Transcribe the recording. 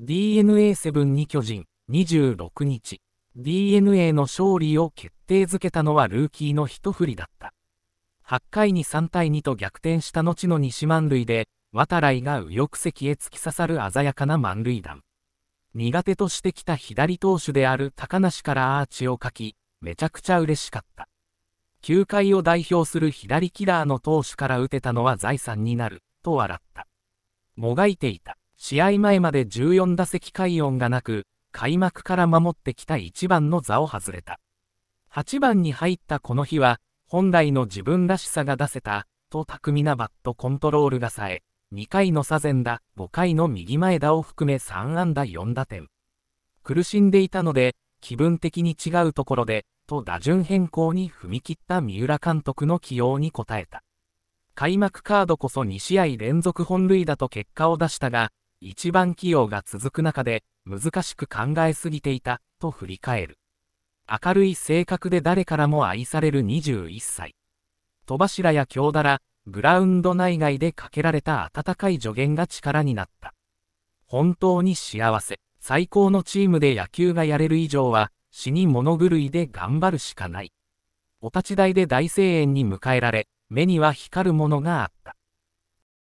DNA7 に巨人、26日。DNA の勝利を決定づけたのはルーキーの一振りだった。8回に3対2と逆転した後の西満塁で、渡来が右翼席へ突き刺さる鮮やかな満塁弾。苦手としてきた左投手である高梨からアーチを書き、めちゃくちゃ嬉しかった。球界を代表する左キラーの投手から打てたのは財産になる、と笑った。もがいていた。試合前まで14打席快音がなく、開幕から守ってきた1番の座を外れた。8番に入ったこの日は、本来の自分らしさが出せた、と巧みなバットコントロールがさえ、2回の左前打、5回の右前打を含め3安打4打点。苦しんでいたので、気分的に違うところで、と打順変更に踏み切った三浦監督の起用に応えた。開幕カードこそ2試合連続本塁打と結果を出したが、一番起用が続く中で、難しく考えすぎていた、と振り返る。明るい性格で誰からも愛される21歳。戸柱や京だら、グラウンド内外でかけられた温かい助言が力になった。本当に幸せ、最高のチームで野球がやれる以上は、死に物狂いで頑張るしかない。お立ち台で大声援に迎えられ、目には光るものがあった。